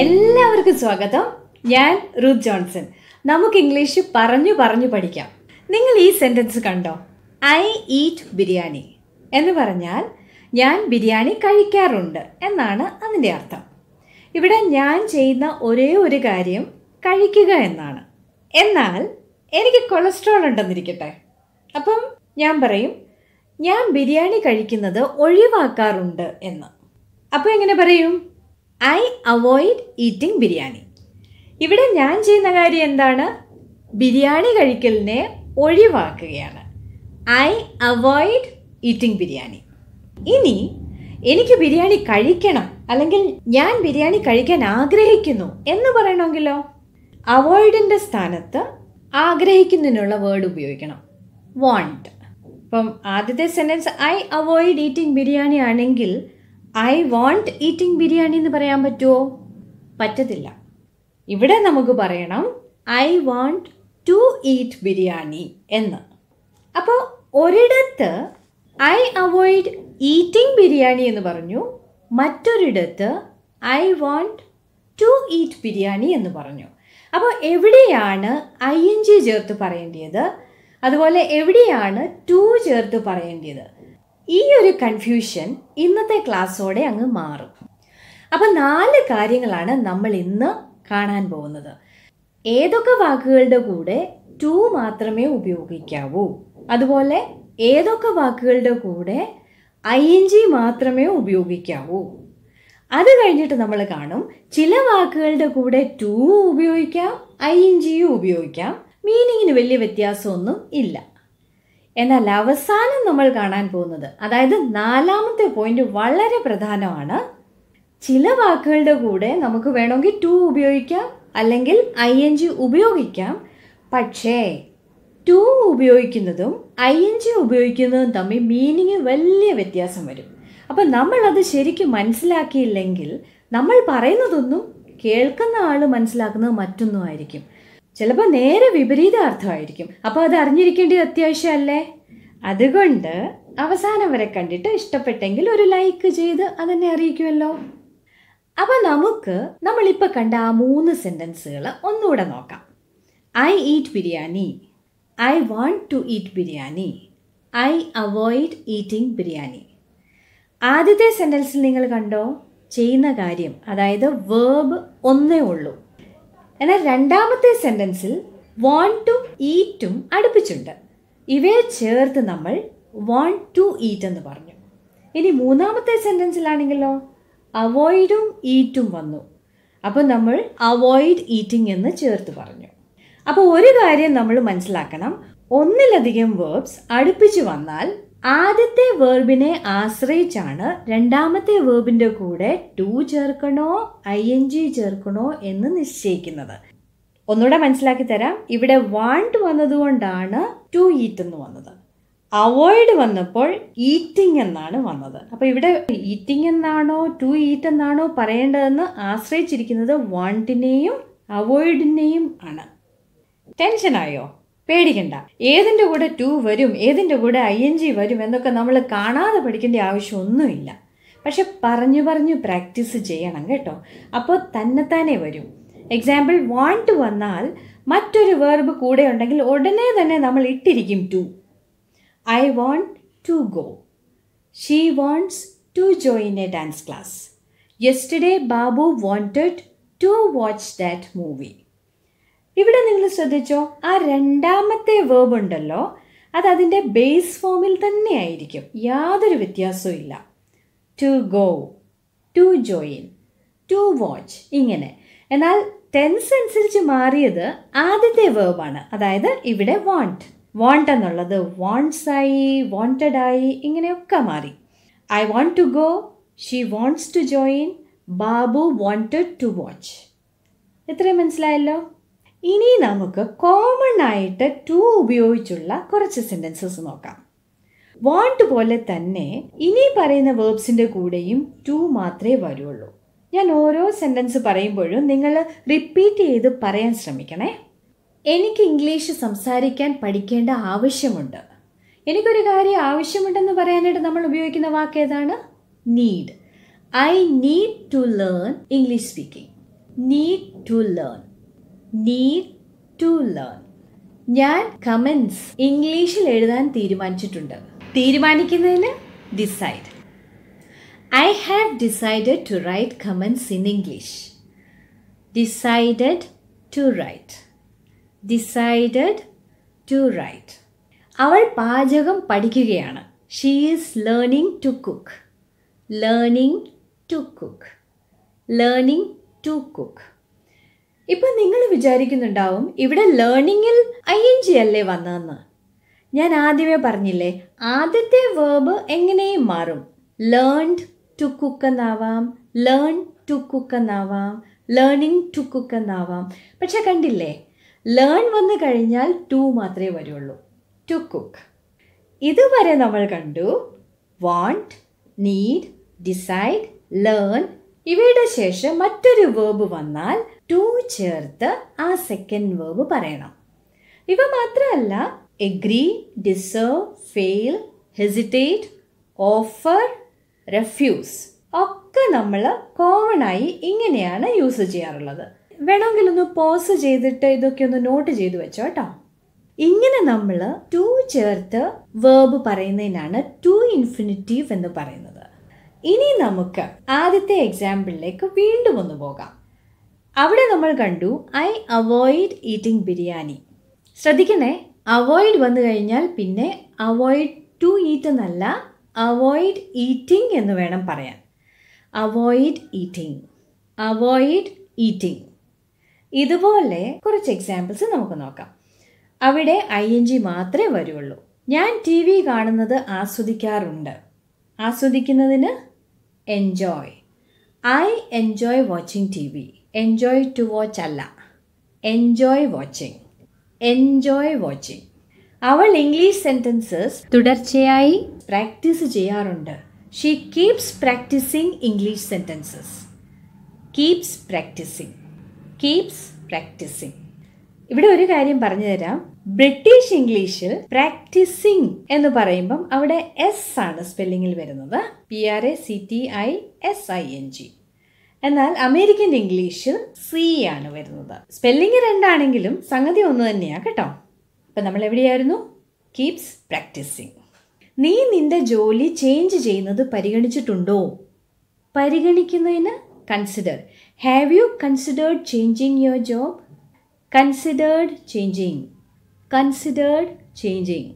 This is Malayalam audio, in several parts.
എല്ലാവർക്കും സ്വാഗതം ഞാൻ റൂത്ത് ജോൺസൺ നമുക്ക് ഇംഗ്ലീഷ് പറഞ്ഞു പറഞ്ഞു പഠിക്കാം നിങ്ങൾ ഈ സെൻറ്റൻസ് കണ്ടോ ഐ ഈറ്റ് ബിരിയാണി എന്ന് പറഞ്ഞാൽ ഞാൻ ബിരിയാണി കഴിക്കാറുണ്ട് എന്നാണ് അതിൻ്റെ അർത്ഥം ഇവിടെ ഞാൻ ചെയ്യുന്ന ഒരേ ഒരു കാര്യം കഴിക്കുക എന്നാണ് എന്നാൽ എനിക്ക് കൊളസ്ട്രോൾ ഉണ്ടെന്നിരിക്കട്ടെ അപ്പം ഞാൻ പറയും ഞാൻ ബിരിയാണി കഴിക്കുന്നത് ഒഴിവാക്കാറുണ്ട് എന്ന് അപ്പോൾ എങ്ങനെ പറയും ഐ അവോയ്ഡ് ഈറ്റിംഗ് ബിരിയാണി ഇവിടെ ഞാൻ ചെയ്യുന്ന കാര്യം എന്താണ് ബിരിയാണി കഴിക്കലിനെ ഒഴിവാക്കുകയാണ് ഐ അവോയ്ഡ് ഈറ്റിംഗ് ബിരിയാണി ഇനി എനിക്ക് ബിരിയാണി കഴിക്കണം അല്ലെങ്കിൽ ഞാൻ ബിരിയാണി കഴിക്കാൻ ആഗ്രഹിക്കുന്നു എന്ന് പറയണമെങ്കിലോ അവോയ്ഡിൻ്റെ സ്ഥാനത്ത് ആഗ്രഹിക്കുന്നതിനുള്ള വേർഡ് ഉപയോഗിക്കണം വോണ്ട് ഇപ്പം ആദ്യത്തെ sentence I avoid eating biryani ആണെങ്കിൽ ഐ വോണ്ട് ഈറ്റിംഗ് ബിരിയാണി എന്ന് പറയാൻ പറ്റുമോ പറ്റത്തില്ല ഇവിടെ നമുക്ക് പറയണം I want to eat biryani എന്ന് അപ്പോൾ ഒരിടത്ത് ഐ അവോയ്ഡ് ഈറ്റിംഗ് ബിരിയാണി എന്ന് പറഞ്ഞു മറ്റൊരിടത്ത് I want to eat biryani എന്ന് പറഞ്ഞു അപ്പോൾ എവിടെയാണ് ഐ എൻ ജി ചേർത്ത് പറയേണ്ടത് അതുപോലെ എവിടെയാണ് ടു ചേർത്ത് പറയേണ്ടത് ഈ ഒരു കൺഫ്യൂഷൻ ഇന്നത്തെ ക്ലാസ്സോടെ അങ്ങ് മാറും അപ്പൊ നാല് കാര്യങ്ങളാണ് നമ്മൾ ഇന്ന് കാണാൻ പോകുന്നത് ഏതൊക്കെ വാക്കുകളുടെ കൂടെ ടു മാത്രമേ ഉപയോഗിക്കാവൂ അതുപോലെ ഏതൊക്കെ വാക്കുകളുടെ കൂടെ ഐ ജി മാത്രമേ ഉപയോഗിക്കാവൂ അത് കഴിഞ്ഞിട്ട് നമ്മൾ കാണും ചില വാക്കുകളുടെ കൂടെ ടു ഉപയോഗിക്കാം ഐ എൻ ജിയും ഉപയോഗിക്കാം മീനിങ്ങിന് വലിയ വ്യത്യാസമൊന്നും ഇല്ല എന്നാൽ അവസാനം നമ്മൾ കാണാൻ പോകുന്നത് അതായത് നാലാമത്തെ പോയിന്റ് വളരെ പ്രധാനമാണ് ചില വാക്കുകളുടെ കൂടെ നമുക്ക് വേണമെങ്കിൽ ടു ഉപയോഗിക്കാം അല്ലെങ്കിൽ ഐ എൻ ജി ഉപയോഗിക്കാം പക്ഷേ ടു ഉപയോഗിക്കുന്നതും ഐ എൻ ജി ഉപയോഗിക്കുന്നതും തമ്മിൽ മീനിങ് വലിയ വ്യത്യാസം വരും അപ്പം നമ്മളത് ശരിക്കും മനസ്സിലാക്കിയില്ലെങ്കിൽ നമ്മൾ പറയുന്നതൊന്നും കേൾക്കുന്ന ആൾ മനസ്സിലാക്കുന്നത് ആയിരിക്കും ചിലപ്പോൾ നേരെ വിപരീത അർത്ഥമായിരിക്കും അപ്പോൾ അത് അറിഞ്ഞിരിക്കേണ്ടത് അത്യാവശ്യമല്ലേ അതുകൊണ്ട് അവസാനം വരെ കണ്ടിട്ട് ഇഷ്ടപ്പെട്ടെങ്കിൽ ഒരു ലൈക്ക് ചെയ്ത് അതെന്നെ അറിയിക്കുമല്ലോ അപ്പോൾ നമുക്ക് നമ്മളിപ്പോൾ കണ്ട ആ മൂന്ന് സെൻറ്റൻസുകൾ ഒന്നുകൂടെ നോക്കാം I eat biryani I want to eat biryani I avoid eating biryani ആദ്യത്തെ സെൻറ്റൻസിൽ നിങ്ങൾ കണ്ടോ ചെയ്യുന്ന കാര്യം അതായത് വേർബ് ഒന്നേ ഉള്ളൂ എന്നാൽ രണ്ടാമത്തെ സെൻറ്റൻസിൽ വാണ്ടും ഈറ്റും അടുപ്പിച്ചുണ്ട് ഇവയെ ചേർത്ത് നമ്മൾ വാണ്ട് ടു ഈറ്റ് എന്ന് പറഞ്ഞു ഇനി മൂന്നാമത്തെ സെൻറ്റൻസിലാണെങ്കിലോ അവോയ്ഡും ഈറ്റും വന്നു അപ്പോൾ നമ്മൾ അവോയ്ഡ് ഈറ്റിംഗ് എന്ന് ചേർത്ത് പറഞ്ഞു അപ്പോൾ ഒരു കാര്യം നമ്മൾ മനസ്സിലാക്കണം ഒന്നിലധികം വേർബ്സ് അടുപ്പിച്ച് വന്നാൽ ആദ്യത്തെ വേർബിനെ ആശ്രയിച്ചാണ് രണ്ടാമത്തെ വേർബിന്റെ കൂടെ ടു ചേർക്കണോ ഐ എൻ ജി ചേർക്കണോ എന്ന് നിശ്ചയിക്കുന്നത് ഒന്നുകൂടെ മനസ്സിലാക്കി തരാം ഇവിടെ വാണ്ട് വന്നതുകൊണ്ടാണ് ടു ഈറ്റ് എന്ന് വന്നത് അവോയ്ഡ് വന്നപ്പോൾ ഈറ്റിംഗ് എന്നാണ് വന്നത് അപ്പോൾ ഇവിടെ ഈറ്റിംഗ് എന്നാണോ ടു ഈറ്റ് എന്നാണോ പറയേണ്ടതെന്ന് ആശ്രയിച്ചിരിക്കുന്നത് വാണ്ടിനെയും അവോയ്ഡിനെയും ആണ് ടെൻഷനായോ പേടിക്കണ്ട ഏതിൻ്റെ കൂടെ ടു വരും ഏതിൻ്റെ കൂടെ ഐ എൻ ജി വരും എന്നൊക്കെ നമ്മൾ കാണാതെ പഠിക്കേണ്ട ആവശ്യമൊന്നുമില്ല പക്ഷെ പറഞ്ഞു പറഞ്ഞു പ്രാക്ടീസ് ചെയ്യണം കേട്ടോ അപ്പോൾ തന്നെത്താനെ വരും എക്സാമ്പിൾ വാണ്ട് വന്നാൽ മറ്റൊരു വേർബ് കൂടെ ഉണ്ടെങ്കിൽ ഉടനെ തന്നെ നമ്മൾ ഇട്ടിരിക്കും to I want to go she wants to join a dance class yesterday Babu wanted to watch that movie ഇവിടെ നിങ്ങൾ ശ്രദ്ധിച്ചോ ആ രണ്ടാമത്തെ വേബ് ഉണ്ടല്ലോ അത് അതിൻ്റെ ബേസ് ഫോമിൽ തന്നെ ആയിരിക്കും യാതൊരു വ്യത്യാസവും ഇല്ല to go to join to watch ഇങ്ങനെ എന്നാൽ ടെൻസ് അനുസരിച്ച് മാറിയത് ആദ്യത്തെ വേബാണ് അതായത് ഇവിടെ വാണ്ട് വാണ്ട് എന്നുള്ളത് വാണ്ട്സ് ആയി വാണ്ടഡ് ആയി ഇങ്ങനെയൊക്കെ മാറി I want to go she wants to join Babu wanted to watch ഇത്രയും മനസ്സിലായല്ലോ ഇനി നമുക്ക് കോമൺ ആയിട്ട് ടു ഉപയോഗിച്ചുള്ള കുറച്ച് സെൻറ്റൻസസ് നോക്കാം വാണ്ട് പോലെ തന്നെ ഇനി പറയുന്ന വേർബ്സിൻ്റെ കൂടെയും ടു മാത്രമേ വരുള്ളൂ ഞാൻ ഓരോ സെൻറ്റൻസ് പറയുമ്പോഴും നിങ്ങൾ റിപ്പീറ്റ് ചെയ്ത് പറയാൻ ശ്രമിക്കണേ എനിക്ക് ഇംഗ്ലീഷ് സംസാരിക്കാൻ പഠിക്കേണ്ട ആവശ്യമുണ്ട് എനിക്കൊരു കാര്യം ആവശ്യമുണ്ടെന്ന് പറയാനായിട്ട് നമ്മൾ ഉപയോഗിക്കുന്ന വാക്ക് ഏതാണ് need I need to learn English speaking need to learn need to learn ഞാൻ കമൻസ് ഇംഗ്ലീഷിൽ എഴുതാൻ തീരുമാനിച്ചിട്ടുണ്ട് തീരുമാനിക്കുന്നതിന് decide I have decided to write comments in English decided to write decided to write അവൾ പാചകം പഠിക്കുകയാണ് she is learning to cook learning to cook learning to cook ഇപ്പൊ നിങ്ങൾ വിചാരിക്കുന്നുണ്ടാവും ഇവിടെ ലേണിങ്ങിൽ ഐ എൻ ജി അല്ലേ വന്നതെന്ന് ഞാൻ ആദ്യമേ പറഞ്ഞില്ലേ ആദ്യത്തെ വേർബ് എങ്ങനെയും മാറും ലേൺഡ് ടു കുക്ക് എന്നാവാം ലേൺ ടു കുക്ക് എന്നാവാം ലേണിംഗ് ടു കുക്ക് എന്നാവാം പക്ഷെ കണ്ടില്ലേ ലേൺ വന്നു കഴിഞ്ഞാൽ ടു മാത്രമേ വരുള്ളൂ ടു കുക്ക് ഇതുവരെ നമ്മൾ കണ്ടു വാണ്ട് നീഡ് ഡിസൈഡ് ലേൺ ഇവയുടെ ശേഷം മറ്റൊരു വേർബ് വന്നാൽ ടു ചേർത്ത് ആ സെക്കൻഡ് വേർബ് പറയണം ഇവ മാത്രമല്ല agree deserve fail hesitate offer refuse ഒക്കെ നമ്മൾ കോമൺ ആയി ഇങ്ങനെയാണ് യൂസ് ചെയ്യാറുള്ളത് വേണമെങ്കിൽ ഒന്ന് പോസ് ചെയ്തിട്ട് ഇതൊക്കെ ഒന്ന് നോട്ട് ചെയ്ത് വെച്ചോ കേട്ടോ ഇങ്ങനെ നമ്മൾ ടു ചേർത്ത് വേർബ് പറയുന്നതിനാണ് ടു ഇൻഫിനിറ്റീവ് എന്ന് പറയുന്നത് ഇനി നമുക്ക് ആദ്യത്തെ എക്സാമ്പിളിലേക്ക് വീണ്ടും ഒന്ന് പോകാം അവിടെ നമ്മൾ കണ്ടു ഐ അവോയ്ഡ് ഈറ്റിംഗ് ബിരിയാണി ശ്രദ്ധിക്കണേ അവോയ്ഡ് വന്നു കഴിഞ്ഞാൽ പിന്നെ അവോയ്ഡ് ടു ഈറ്റ് എന്നല്ല അവോയ്ഡ് ഈറ്റിംഗ് എന്ന് വേണം പറയാൻ അവോയ്ഡ് ഈറ്റിംഗ് അവോയ്ഡ് ഈറ്റിംഗ് ഇതുപോലെ കുറച്ച് എക്സാമ്പിൾസ് നമുക്ക് നോക്കാം അവിടെ ഐ എൻ ജി മാത്രമേ വരുള്ളൂ ഞാൻ ടി വി കാണുന്നത് ആസ്വദിക്കാറുണ്ട് ആസ്വദിക്കുന്നതിന് enjoy I enjoy watching T V enjoy to watch അല്ല എൻജോയ് വാച്ചിങ് എൻജോയ് വാച്ചിങ് അവൾ ഇംഗ്ലീഷ് സെൻറ്റൻസസ് തുടർച്ചയായി പ്രാക്ടീസ് ചെയ്യാറുണ്ട് she keeps practising English sentences keeps practising keeps practising ഇവിടെ ഒരു കാര്യം പറഞ്ഞു തരാം ബ്രിട്ടീഷ് ഇംഗ്ലീഷിൽ പ്രാക്ടീസിങ് എന്ന് പറയുമ്പം അവിടെ എസ് ആണ് സ്പെല്ലിങ്ങിൽ വരുന്നത് P R A C T I S I N G എന്നാൽ അമേരിക്കൻ ഇംഗ്ലീഷിൽ സി ആണ് വരുന്നത് സ്പെല്ലിംഗ് രണ്ടാണെങ്കിലും സംഗതി ഒന്ന് തന്നെയാണ് കേട്ടോ അപ്പം നമ്മൾ എവിടെയായിരുന്നു കീപ്സ് പ്രാക്ടീസിങ് നീ നിന്റെ ജോലി ചേഞ്ച് ചെയ്യുന്നത് പരിഗണിച്ചിട്ടുണ്ടോ പരിഗണിക്കുന്നതിന് consider have you considered changing your job considered changing considered changing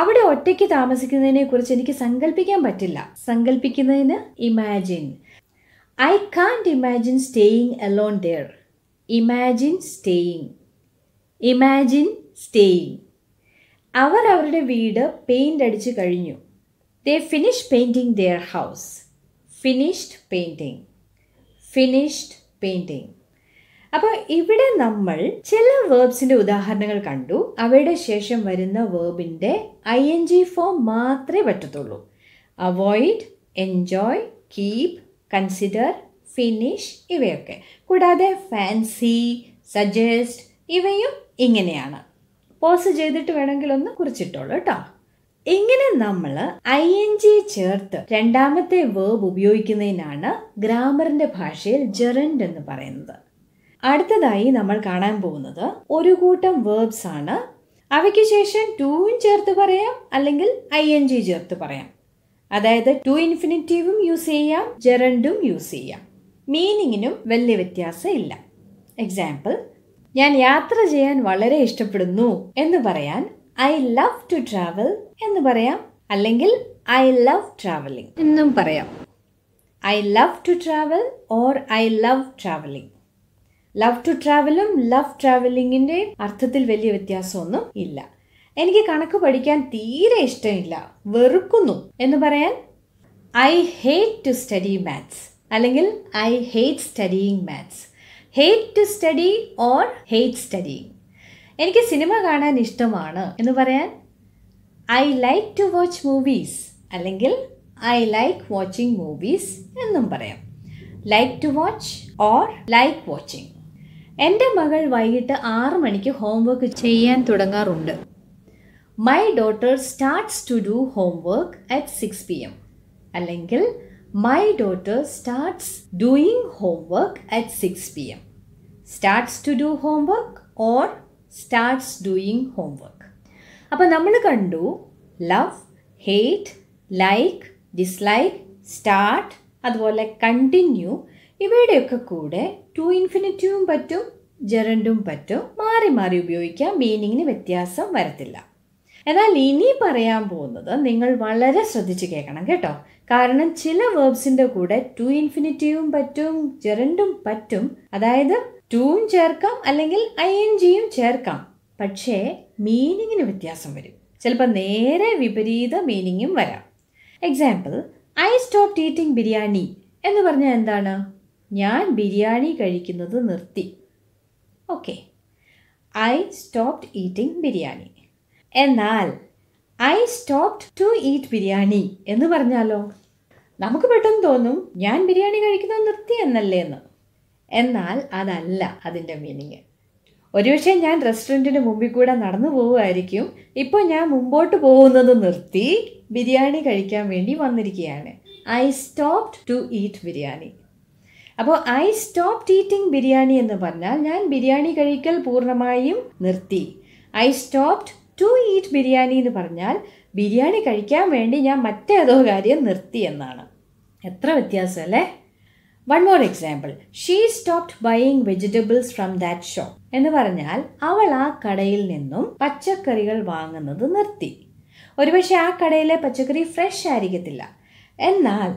അവിടെ ഒറ്റയ്ക്ക് താമസിക്കുന്നതിനെ കുറിച്ച് എനിക്ക് സങ്കല്പിക്കാൻ പറ്റില്ല സങ്കല്പിക്കുന്നതിന് imagine I can't imagine staying alone there imagine staying imagine staying അവർ അവരുടെ വീട് പെയിൻ്റ് അടിച്ച് കഴിഞ്ഞു the finish painting their house finished painting finished painting അപ്പോൾ ഇവിടെ നമ്മൾ ചില വേർബ്സിൻ്റെ ഉദാഹരണങ്ങൾ കണ്ടു അവയുടെ ശേഷം വരുന്ന വേർബിൻ്റെ ഐ എൻ ജി ഫോം മാത്രമേ പറ്റത്തുള്ളൂ avoid enjoy keep consider finish ഇവയൊക്കെ കൂടാതെ ഫാൻസി സജസ്റ്റ് ഇവയും ഇങ്ങനെയാണ് പോസ് ചെയ്തിട്ട് വേണമെങ്കിൽ ഒന്ന് കുറിച്ചിട്ടോളൂ കേട്ടോ ഇങ്ങനെ നമ്മൾ ഐ എൻ ജി ചേർത്ത് രണ്ടാമത്തെ വേബ് ഉപയോഗിക്കുന്നതിനാണ് ഗ്രാമറിന്റെ ഭാഷയിൽ ജെറൻഡ് എന്ന് പറയുന്നത് അടുത്തതായി നമ്മൾ കാണാൻ പോകുന്നത് ഒരു കൂട്ടം വേബ്സ് ആണ് അവയ്ക്ക് ശേഷം ടൂവും ചേർത്ത് പറയാം അല്ലെങ്കിൽ ഐ എൻ ജി ചേർത്ത് പറയാം അതായത് ടു ഇൻഫിനിറ്റീവും യൂസ് ചെയ്യാം ജെറണ്ടും യൂസ് ചെയ്യാം മീനിങ്ങിനും വലിയ വ്യത്യാസം ഇല്ല എക്സാമ്പിൾ ഞാൻ യാത്ര ചെയ്യാൻ വളരെ ഇഷ്ടപ്പെടുന്നു എന്ന് പറയാൻ ഐ ലവ് ടു ട്രാവൽ എന്ന് പറയാം അല്ലെങ്കിൽ ഐ ലവ് ട്രാവലിംഗ് എന്നും പറയാം I love to travel or I love travelling love to ട്രാവലും ലവ് ട്രാവലിങ്ങിൻ്റെ അർത്ഥത്തിൽ വലിയ വ്യത്യാസമൊന്നും ഇല്ല എനിക്ക് കണക്ക് പഠിക്കാൻ തീരെ ഇഷ്ടമില്ല വെറുക്കുന്നു എന്ന് പറയാൻ I hate to study maths അല്ലെങ്കിൽ I hate studying maths hate to study or hate studying എനിക്ക് സിനിമ കാണാൻ ഇഷ്ടമാണ് എന്ന് പറയാൻ I like to watch movies അല്ലെങ്കിൽ ഐ ലൈക്ക് വാച്ചിങ് മൂവീസ് എന്നും പറയാം like to watch or like watching എൻ്റെ മകൾ വൈകിട്ട് ആറ് മണിക്ക് ഹോംവർക്ക് ചെയ്യാൻ തുടങ്ങാറുണ്ട് my daughter starts to do home work at six P M അല്ലെങ്കിൽ my daughter starts doing home work at six P M starts to do home work or starts doing home work അപ്പോൾ നമ്മൾ കണ്ടു love hate like dislike start അതുപോലെ കണ്ടിന്യൂ ഇവയുടെയൊക്കെ കൂടെ ടു ഇൻഫിനിറ്റീവും പറ്റും ജെറണ്ടും പറ്റും മാറി മാറി ഉപയോഗിക്കാം മീനിങ്ങിന് വ്യത്യാസം വരത്തില്ല എന്നാൽ ഇനി പറയാൻ പോകുന്നത് നിങ്ങൾ വളരെ ശ്രദ്ധിച്ച് കേൾക്കണം കേട്ടോ കാരണം ചില വേർബ്സിൻ്റെ കൂടെ ടു ഇൻഫിനിറ്റീവും പറ്റും ജെറണ്ടും പറ്റും അതായത് ടൂവും ചേർക്കാം അല്ലെങ്കിൽ ഐ എൻ ജിയും ചേർക്കാം പക്ഷേ മീനിങ്ങിന് വ്യത്യാസം വരും ചിലപ്പോൾ നേരെ വിപരീത മീനിങ്ങും വരാം example I stop eating biryani എന്ന് പറഞ്ഞാൽ എന്താണ് ഞാൻ ബിരിയാണി കഴിക്കുന്നത് നിർത്തി okay I stopped eating biryani എന്നാൽ I stopped to eat biryani എന്ന് പറഞ്ഞാലോ നമുക്ക് പെട്ടെന്ന് തോന്നും ഞാൻ ബിരിയാണി കഴിക്കുന്നത് നിർത്തി എന്നല്ലേ എന്ന് എന്നാൽ അതല്ല അതിൻ്റെ മീനിങ് ഒരുപക്ഷെ ഞാൻ റെസ്റ്റോറൻറ്റിന് മുമ്പിൽ കൂടെ നടന്നു പോവുമായിരിക്കും ഇപ്പോൾ ഞാൻ മുമ്പോട്ട് പോകുന്നത് നിർത്തി ബിരിയാണി കഴിക്കാൻ വേണ്ടി വന്നിരിക്കുകയാണ് I stopped to eat biryani അപ്പോൾ ഐ സ്റ്റോപ്ഡ് ഈറ്റിംഗ് ബിരിയാണി എന്ന് പറഞ്ഞാൽ ഞാൻ ബിരിയാണി കഴിക്കൽ പൂർണ്ണമായും നിർത്തി I stopped to eat biryani എന്ന് പറഞ്ഞാൽ ബിരിയാണി കഴിക്കാൻ വേണ്ടി ഞാൻ മറ്റേതോ കാര്യം നിർത്തി എന്നാണ് എത്ര വ്യത്യാസമല്ലേ one more example she stopped buying vegetables from that shop എന്ന് പറഞ്ഞാൽ അവൾ ആ കടയിൽ നിന്നും പച്ചക്കറികൾ വാങ്ങുന്നത് നിർത്തി ഒരുപക്ഷെ ആ കടയിലെ പച്ചക്കറി ഫ്രഷ് ആയിരിക്കത്തില്ല എന്നാൽ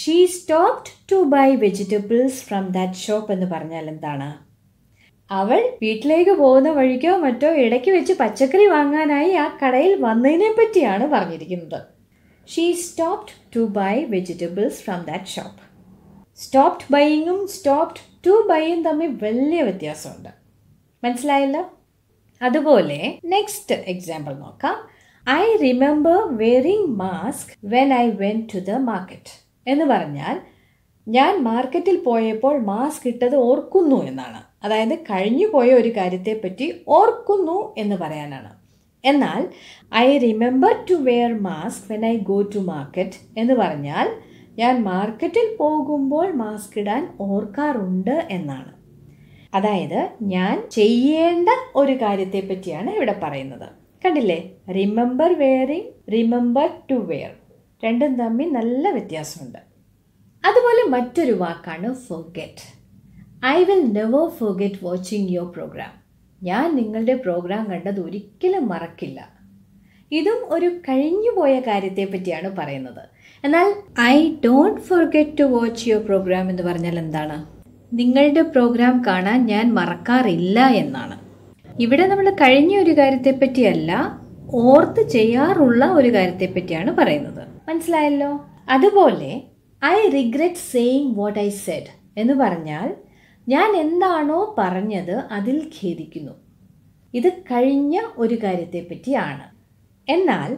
she stopped to buy vegetables from that shop എന്ന് പറഞ്ഞാൽ എന്താണ് അവൾ വീട്ടിലേക്ക് പോകുന്ന വഴിക്കോ മറ്റോ ഇടയ്ക്ക് വെച്ച് പച്ചക്കറി വാങ്ങാനായി ആ കടയിൽ വന്നതിനെ പറ്റിയാണ് പറഞ്ഞിരിക്കുന്നത് she stopped to buy vegetables from that shop stopped ബൈയിങ്ങും സ്റ്റോപ്ഡ് ടു ബൈയും തമ്മിൽ വലിയ വ്യത്യാസമുണ്ട് മനസ്സിലായല്ലോ അതുപോലെ നെക്സ്റ്റ് എക്സാമ്പിൾ നോക്കാം I remember wearing mask when I went to the market എന്ന് പറഞ്ഞാൽ ഞാൻ മാർക്കറ്റിൽ പോയപ്പോൾ മാസ്ക് ഇട്ടത് ഓർക്കുന്നു എന്നാണ് അതായത് കഴിഞ്ഞു പോയ ഒരു കാര്യത്തെപ്പറ്റി ഓർക്കുന്നു എന്ന് പറയാനാണ് എന്നാൽ I remember to wear mask when I go to market എന്ന് പറഞ്ഞാൽ ഞാൻ മാർക്കറ്റിൽ പോകുമ്പോൾ മാസ്ക് ഇടാൻ ഓർക്കാറുണ്ട് എന്നാണ് അതായത് ഞാൻ ചെയ്യേണ്ട ഒരു കാര്യത്തെപ്പറ്റിയാണ് ഇവിടെ പറയുന്നത് കണ്ടില്ലേ remember wearing remember to wear രണ്ടും തമ്മിൽ നല്ല വ്യത്യാസമുണ്ട് അതുപോലെ മറ്റൊരു വാക്കാണ് forget I will never forget watching your programme ഞാൻ നിങ്ങളുടെ പ്രോഗ്രാം കണ്ടത് ഒരിക്കലും മറക്കില്ല ഇതും ഒരു കഴിഞ്ഞുപോയ കാര്യത്തെ പറ്റിയാണ് പറയുന്നത് എന്നാൽ I don't forget to watch your programme എന്ന് പറഞ്ഞാൽ എന്താണ് നിങ്ങളുടെ പ്രോഗ്രാം കാണാൻ ഞാൻ മറക്കാറില്ല എന്നാണ് ഇവിടെ നമ്മൾ കഴിഞ്ഞ ഒരു കാര്യത്തെ പറ്റിയല്ല ഓർത്ത് ചെയ്യാറുള്ള ഒരു കാര്യത്തെ പറ്റിയാണ് പറയുന്നത് മനസ്സിലായല്ലോ അതുപോലെ I regret saying what I said എന്ന് പറഞ്ഞാൽ ഞാൻ എന്താണോ പറഞ്ഞത് അതിൽ ഖേദിക്കുന്നു ഇത് കഴിഞ്ഞ ഒരു കാര്യത്തെപ്പറ്റിയാണ് എന്നാൽ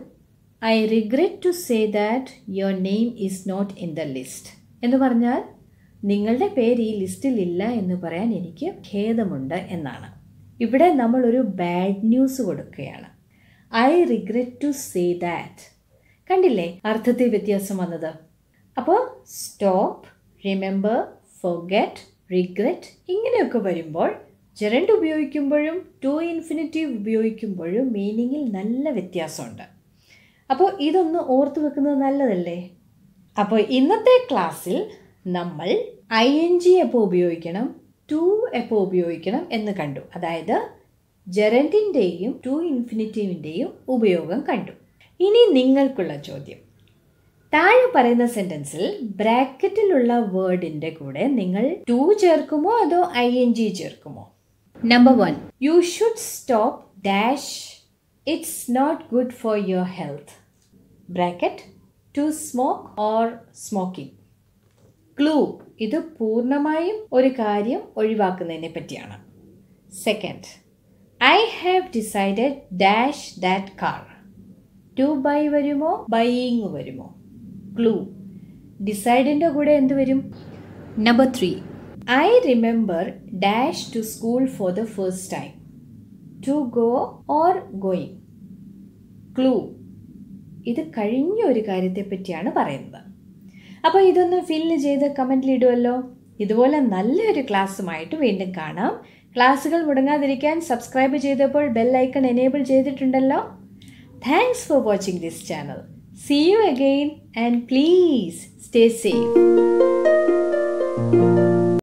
I regret to say that your name is not in the list എന്ന് പറഞ്ഞാൽ നിങ്ങളുടെ പേര് ഈ ലിസ്റ്റിലില്ല എന്ന് പറയാൻ എനിക്ക് ഖേദമുണ്ട് എന്നാണ് ഇവിടെ നമ്മളൊരു ബാഡ് ന്യൂസ് കൊടുക്കുകയാണ് I regret to say that കണ്ടില്ലേ അർത്ഥത്തിൽ വ്യത്യാസം വന്നത് അപ്പോൾ stop remember forget regret ഇങ്ങനെയൊക്കെ വരുമ്പോൾ ജെറണ്ട് ഉപയോഗിക്കുമ്പോഴും ടു ഇൻഫിനിറ്റീവ് ഉപയോഗിക്കുമ്പോഴും മീനിങ്ങിൽ നല്ല വ്യത്യാസമുണ്ട് അപ്പോൾ ഇതൊന്ന് ഓർത്ത് വെക്കുന്നത് നല്ലതല്ലേ അപ്പോൾ ഇന്നത്തെ ക്ലാസ്സിൽ നമ്മൾ ഐ എൻ ജി എപ്പോൾ ഉപയോഗിക്കണം ടു എപ്പോൾ ഉപയോഗിക്കണം എന്ന് കണ്ടു അതായത് ജെറൻറ്റിൻ്റെയും ടു ഇൻഫിനിറ്റീവിൻ്റെയും ഉപയോഗം കണ്ടു ഇനി നിങ്ങൾക്കുള്ള ചോദ്യം താഴെ പറയുന്ന സെന്റൻസിൽ ബ്രാക്കറ്റിലുള്ള വേർഡിന്റെ കൂടെ നിങ്ങൾ ടു ചേർക്കുമോ അതോ ഐ എൻ ജി ചേർക്കുമോ number one you should stop dash it's not good for your health bracket to smoke or smoking clue ഇത് പൂർണ്ണമായും ഒരു കാര്യം ഒഴിവാക്കുന്നതിനെ പറ്റിയാണ് second I have decided dash that car to buy വരുമോ ബൈയിങ് വരുമോ ക്ലൂ ഡിസൈഡിൻ്റെ കൂടെ എന്ത് വരും number three I remember dash to school for the first time to go or going clue ഇത് കഴിഞ്ഞ ഒരു കാര്യത്തെ പറ്റിയാണ് പറയുന്നത് അപ്പോൾ ഇതൊന്ന് ഫില്ല് ചെയ്ത് ഇടുമല്ലോ ഇതുപോലെ നല്ലൊരു ക്ലാസ്സുമായിട്ട് വീണ്ടും കാണാം ക്ലാസ്സുകൾ മുടങ്ങാതിരിക്കാൻ സബ്സ്ക്രൈബ് ചെയ്തപ്പോൾ ബെൽ ഐക്കൺ എനേബിൾ ചെയ്തിട്ടുണ്ടല്ലോ thanks for watching this channel see you again and please stay safe.